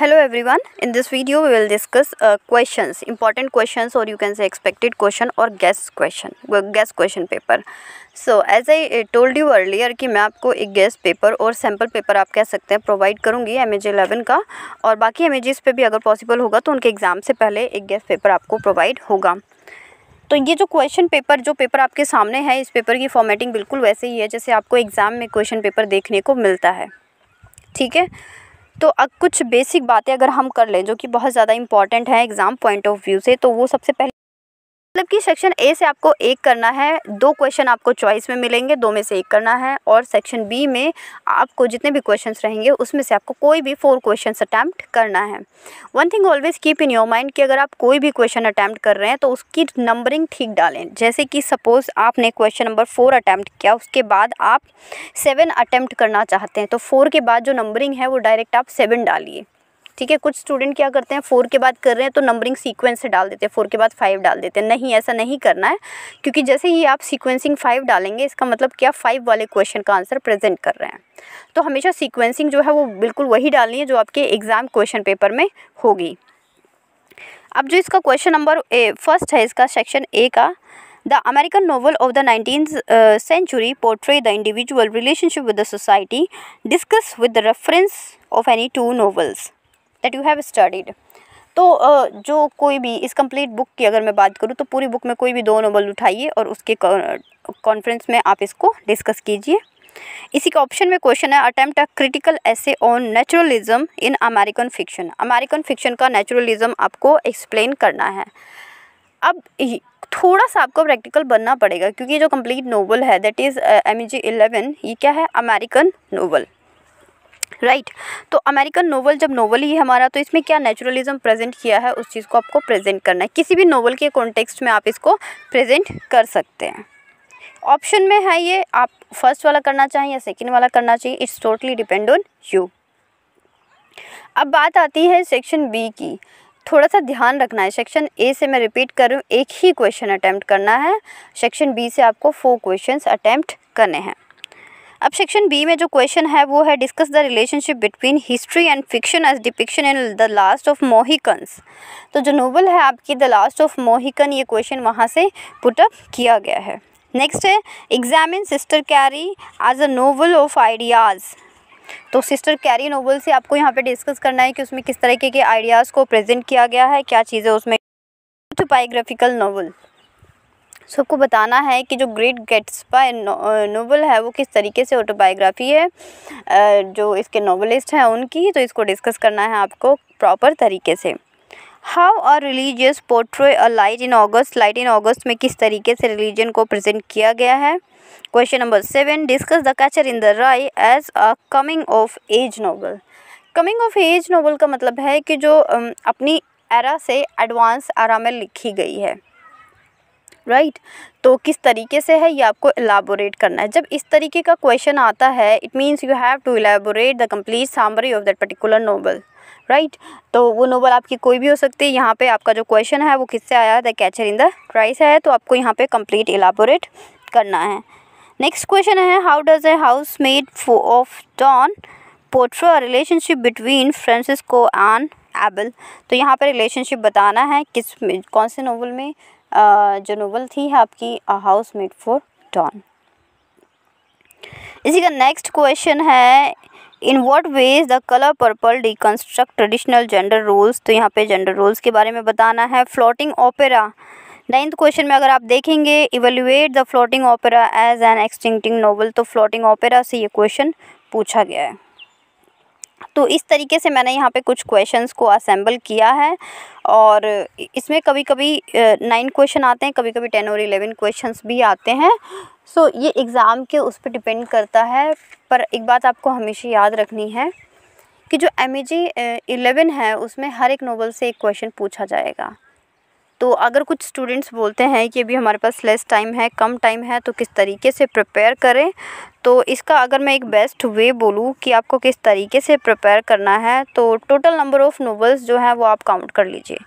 Hello everyone in this video we will discuss questions important questions और you can say expected question और guess question guess question paper so as I told you earlier कि मैं आपको एक guess paper और sample paper आप कह सकते हैं प्रोवाइड करूँगी एम एज एलेवन का और बाकी एम एज पे भी अगर पॉसिबल होगा तो उनके एग्ज़ाम से पहले एक गेस पेपर आपको प्रोवाइड होगा तो ये जो क्वेश्चन पेपर जो पेपर आपके सामने है इस पेपर की फॉर्मेटिंग बिल्कुल वैसे ही है जैसे आपको एग्ज़ाम में क्वेश्चन पेपर देखने को मिलता है ठीक है तो अब कुछ बेसिक बातें अगर हम कर लें जो कि बहुत ज़्यादा इंपॉर्टेंट है एग्ज़ाम पॉइंट ऑफ व्यू से तो वो सबसे पहले मतलब कि सेक्शन ए से आपको एक करना है दो क्वेश्चन आपको चॉइस में मिलेंगे दो में से एक करना है और सेक्शन बी में आपको जितने भी क्वेश्चन रहेंगे उसमें से आपको कोई भी फोर क्वेश्चन अटैम्प्ट करना है one thing always keep in your mind कि अगर आप कोई भी क्वेश्चन अटैम्प्ट कर रहे हैं तो उसकी नंबरिंग ठीक डालें जैसे कि सपोज़ आपने क्वेश्चन नंबर फोर अटैम्प्ट किया उसके बाद आप सेवन अटैम्प्ट करना चाहते हैं तो फोर के बाद जो नंबरिंग है वो डायरेक्ट आप सेवन डालिए ठीक है कुछ स्टूडेंट क्या करते हैं फोर के बाद कर रहे हैं तो नंबरिंग सीक्वेंस से डाल देते हैं फोर के बाद फाइव डाल देते हैं नहीं ऐसा नहीं करना है क्योंकि जैसे ही आप सीक्वेंसिंग फाइव डालेंगे इसका मतलब क्या फाइव वाले क्वेश्चन का आंसर प्रेजेंट कर रहे हैं तो हमेशा सीक्वेंसिंग जो है वो बिल्कुल वही डालनी है जो आपके एग्ज़ाम क्वेश्चन पेपर में होगी अब जो इसका क्वेश्चन नंबर फर्स्ट है इसका सेक्शन ए का the American novel of the nineteen century century the individual relationship with the society discuss with the reference of any two two that you have studied तो जो कोई भी इस complete book की अगर मैं बात करूँ तो पूरी बुक में कोई भी दो नोबल उठाइए और उसके कॉन्फ्रेंस में आप इसको डिस्कस कीजिए इसी के ऑप्शन में क्वेश्चन है attempt a critical essay on naturalism in American fiction American fiction का नेचुरलिज्म आपको एक्सप्लेन करना है अब थोड़ा सा आपको प्रैक्टिकल बनना पड़ेगा क्योंकि जो कंप्लीट नोवल है that is M G eleven ये क्या है अमेरिकन नोवल राइट right. तो अमेरिकन नोवल जब नोवल ही हमारा तो इसमें क्या नेचुरलिज्म प्रेजेंट किया है उस चीज़ को आपको प्रेजेंट करना है किसी भी नोवल के कॉन्टेक्स्ट में आप इसको प्रेजेंट कर सकते हैं ऑप्शन में है ये आप फर्स्ट वाला करना चाहें या सेकेंड वाला करना चाहिए it's totally depend on you अब बात आती है सेक्शन बी की थोड़ा सा ध्यान रखना है सेक्शन ए से मैं रिपीट कर रही हूँ एक ही क्वेश्चन अटैम्प्ट करना है सेक्शन बी से आपको फोर क्वेश्चन अटैम्प्ट करने हैं अब सेक्शन बी में जो क्वेश्चन है वो है discuss the relationship between history and fiction as depiction in the last of Mohicans तो जो नोवेल है आपकी द लास्ट ऑफ मोहिकन ये क्वेश्चन वहाँ से पुटअप किया गया है नेक्स्ट है examine Sister Carrie as a novel of ideas तो सिस्टर कैरी नोवल से आपको यहाँ पे डिस्कस करना है कि उसमें किस तरीके के आइडियाज़ को प्रेजेंट किया गया है क्या चीज़ें उसमें बायोग्राफिकल नोवल सबको बताना है कि जो ग्रेट गेट्सपा नोवेल है वो किस तरीके से ऑटोबायोग्राफी है जो इसके नॉवलिस्ट हैं उनकी तो इसको डिस्कस करना है आपको प्रॉपर तरीके से how are religious portray a light in August light in August में किस तरीके से रिलीजन को प्रेजेंट किया गया है question number seven discuss the catcher in the rye as a coming of age novel coming of age novel का मतलब है कि जो अपनी एरा से एडवांस आरा में लिखी गई है राइट तो किस तरीके से है ये आपको एलाबोरेट करना है जब इस तरीके का क्वेश्चन आता है it means you have to elaborate the complete summary of that particular novel right तो वो नोबल आपकी कोई भी हो सकती है यहाँ पे आपका जो क्वेश्चन है वो किससे आया है the catcher in the price है तो आपको यहाँ पे कंप्लीट एलाबोरेट करना है नेक्स्ट क्वेश्चन है how does a house made of Dawn portray relationship between Francisco and Abel तो यहाँ पर रिलेशनशिप बताना है किस कौन से नोवल में जो नोवेल थी है आपकी a house made for Dawn इसी का नेक्स्ट क्वेश्चन है in what ways the colour purple construct traditional gender roles तो यहाँ पे जेंडर रोल्स के बारे में बताना है फ्लोटिंग ओपेरा नाइन्थ क्वेश्चन में अगर आप देखेंगे evaluate the floating opera as an extincting novel तो फ्लोटिंग ओपेरा से ये क्वेश्चन पूछा गया है तो इस तरीके से मैंने यहाँ पे कुछ क्वेश्चंस को असेंबल किया है और इसमें कभी कभी नाइन क्वेश्चन आते हैं कभी कभी टेन और इलेवन क्वेश्चंस भी आते हैं सो so, ये एग्ज़ाम के उस पर डिपेंड करता है पर एक बात आपको हमेशा याद रखनी है कि जो एम ए जी इलेवन है उसमें हर एक नोबल से एक क्वेश्चन पूछा जाएगा तो अगर कुछ स्टूडेंट्स बोलते हैं कि अभी हमारे पास लेस टाइम है कम टाइम है तो किस तरीके से प्रिपेयर करें तो इसका अगर मैं एक बेस्ट वे बोलूँ कि आपको किस तरीके से प्रिपेयर करना है तो टोटल नंबर ऑफ़ नोवेल्स जो हैं वो आप काउंट कर लीजिए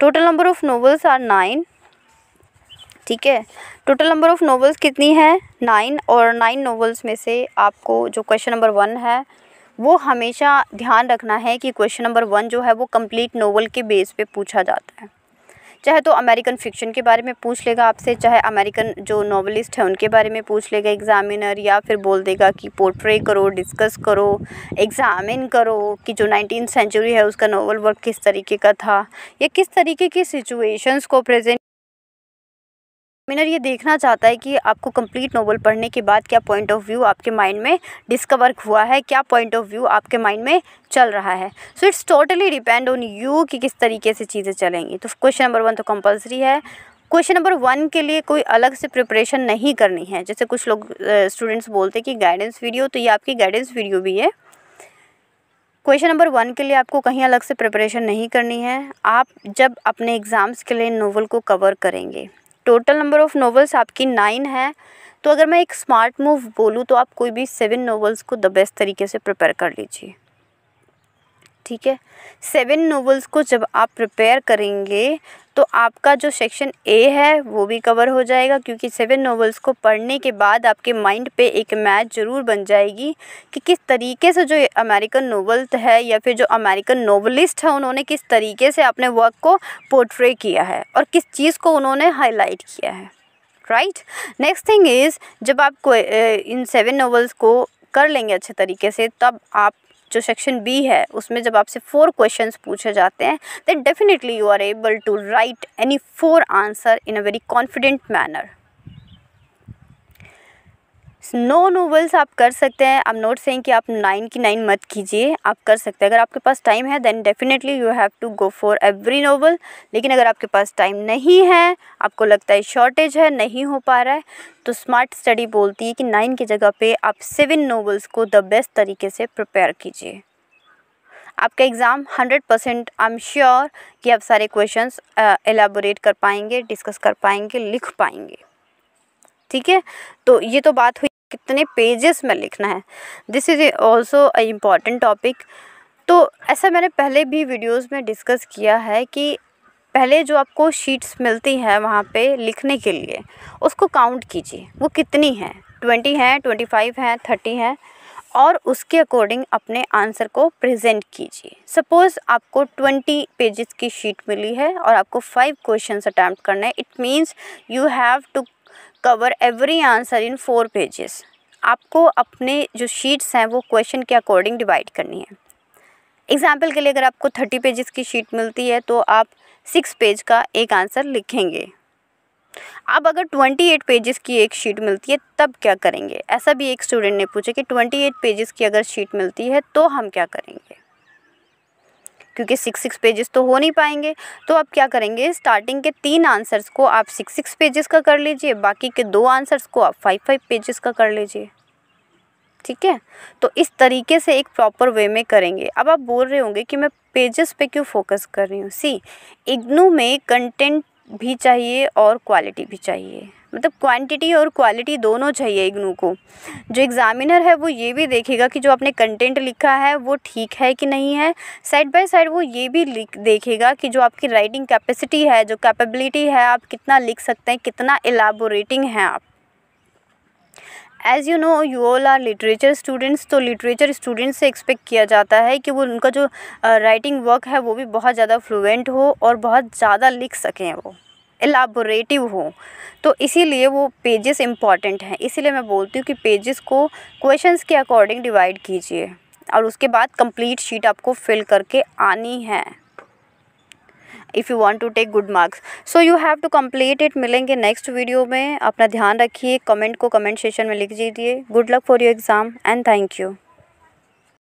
total number of novels are nine ठीक है टोटल नंबर ऑफ़ नोवेल्स कितनी है नाइन और नाइन नोवेल्स में से आपको जो क्वेश्चन नंबर वन है वो हमेशा ध्यान रखना है कि क्वेश्चन नंबर वन जो है वो कंप्लीट नोवेल के बेस पे पूछा जाता है चाहे तो अमेरिकन फ़िक्शन के बारे में पूछ लेगा आपसे चाहे अमेरिकन जो नॉवलिस्ट हैं उनके बारे में पूछ लेगा एग्ज़ामिनर या फिर बोल देगा कि पोर्ट्रे करो डिस्कस करो एग्ज़ामिन करो कि जो नाइनटीन सेंचुरी है उसका नॉवल वर्क किस तरीके का था या किस तरीके की सिचुएशंस को प्रेजेंट मिनर ये देखना चाहता है कि आपको कंप्लीट नोवेल पढ़ने के बाद क्या पॉइंट ऑफ व्यू आपके माइंड में डिस्कवर हुआ है क्या पॉइंट ऑफ व्यू आपके माइंड में चल रहा है so it's totally depend on you कि किस तरीके से चीज़ें चलेंगी तो क्वेश्चन नंबर वन तो कंपलसरी है क्वेश्चन नंबर वन के लिए कोई अलग से प्रिपरेशन नहीं करनी है जैसे कुछ लोग स्टूडेंट्स बोलते हैं कि गाइडेंस वीडियो तो ये आपकी गाइडेंस वीडियो भी है क्वेश्चन नंबर वन के लिए आपको कहीं अलग से प्रिपरेशन नहीं करनी है आप जब अपने एग्ज़ाम्स के लिए नोवल को कवर करेंगे टोटल नंबर ऑफ़ नॉवल्स आपकी नाइन है तो अगर मैं एक स्मार्ट मूव बोलूँ तो आप कोई भी सेवन नॉवल्स को द बेस्ट तरीके से प्रिपेयर कर लीजिए ठीक है सेवन नोवेल्स को जब आप प्रिपेयर करेंगे तो आपका जो सेक्शन ए है वो भी कवर हो जाएगा क्योंकि सेवन नॉवेल्स को पढ़ने के बाद आपके माइंड पे एक मैच ज़रूर बन जाएगी कि किस तरीके से जो अमेरिकन नोवेल्थ है या फिर जो अमेरिकन नोवलिस्ट है उन्होंने किस तरीके से अपने वर्क को पोर्ट्रे किया है और किस चीज़ को उन्होंने हाईलाइट किया है राइट नेक्स्ट थिंग इज़ जब आप इन सेवन नॉवेल्स को कर लेंगे अच्छे तरीके से तब आप जो सेक्शन बी है उसमें जब आपसे फोर क्वेश्चन पूछे जाते हैं then definitely you are able to write any four answer in a very confident manner no novels आप कर सकते हैं आई एम नॉट सेइंग कि आप नाइन की नाइन मत कीजिए आप कर सकते हैं अगर आपके पास टाइम है then definitely you have to go for every novel लेकिन अगर आपके पास टाइम नहीं है आपको लगता है शॉर्टेज है नहीं हो पा रहा है तो स्मार्ट स्टडी बोलती है कि नाइन की जगह पे आप सेवन नोवल्स को द बेस्ट तरीके से प्रिपेयर कीजिए आपका exam hundred percent I am sure कि आप सारे क्वेश्चन एलेबोरेट कर पाएंगे डिस्कस कर पाएंगे लिख पाएंगे ठीक है तो ये तो बात हुई कितने पेजेस में लिखना है this is also a important topic तो ऐसा मैंने पहले भी वीडियोस में डिस्कस किया है कि पहले जो आपको शीट्स मिलती हैं वहाँ पे लिखने के लिए उसको काउंट कीजिए वो कितनी है ट्वेंटी है ट्वेंटी फाइव है थर्टी है और उसके अकॉर्डिंग अपने आंसर को प्रेजेंट कीजिए सपोज़ आपको ट्वेंटी पेजेस की शीट मिली है और आपको फाइव क्वेश्चन अटैम्प्ट करना है it means you have to cover every answer in four pages आपको अपने जो शीट्स हैं वो क्वेश्चन के अकॉर्डिंग डिवाइड करनी है एग्जाम्पल के लिए अगर आपको थर्टी पेजेस की शीट मिलती है तो आप सिक्स पेज का एक आंसर लिखेंगे अब अगर ट्वेंटी एट पेजेस की एक शीट मिलती है तब क्या करेंगे ऐसा भी एक स्टूडेंट ने पूछा कि ट्वेंटी एट पेजेस की अगर शीट मिलती है तो हम क्या करेंगे क्योंकि सिक्स सिक्स पेजेस तो हो नहीं पाएंगे तो आप क्या करेंगे स्टार्टिंग के तीन आंसर्स को आप सिक्स सिक्स पेजेस का कर लीजिए बाकी के दो आंसर्स को आप फाइव फाइव पेजेस का कर लीजिए ठीक है तो इस तरीके से एक प्रॉपर वे में करेंगे अब आप बोल रहे होंगे कि मैं पेजेस पे क्यों फोकस कर रही हूँ सी इग्नू में कंटेंट भी चाहिए और क्वालिटी भी चाहिए मतलब क्वांटिटी और क्वालिटी दोनों चाहिए इग्नू को जो एग्ज़ामिनर है वो ये भी देखेगा कि जो आपने कंटेंट लिखा है वो ठीक है कि नहीं है साइड बाय साइड वो ये भी देखेगा कि जो आपकी राइटिंग कैपेसिटी है जो कैपेबिलिटी है आप कितना लिख सकते हैं कितना एलाबोरेटिंग है आप as you know you all are literature students तो लिटरेचर स्टूडेंट्स से एक्सपेक्ट किया जाता है कि वो उनका जो राइटिंग वर्क है वो भी बहुत ज़्यादा फ्लुएंट हो और बहुत ज़्यादा लिख सकें वो एलाबोरेटिव हो तो इसीलिए वो पेजेस इंपॉर्टेंट हैं इसीलिए मैं बोलती हूँ कि पेजेस को क्वेश्चंस के अकॉर्डिंग डिवाइड कीजिए और उसके बाद कंप्लीट शीट आपको फिल करके आनी है if you want to take good marks so you have to complete it मिलेंगे नेक्स्ट वीडियो में अपना ध्यान रखिए कमेंट को कमेंट सेशन में लिख दीजिए good luck for your exam and thank you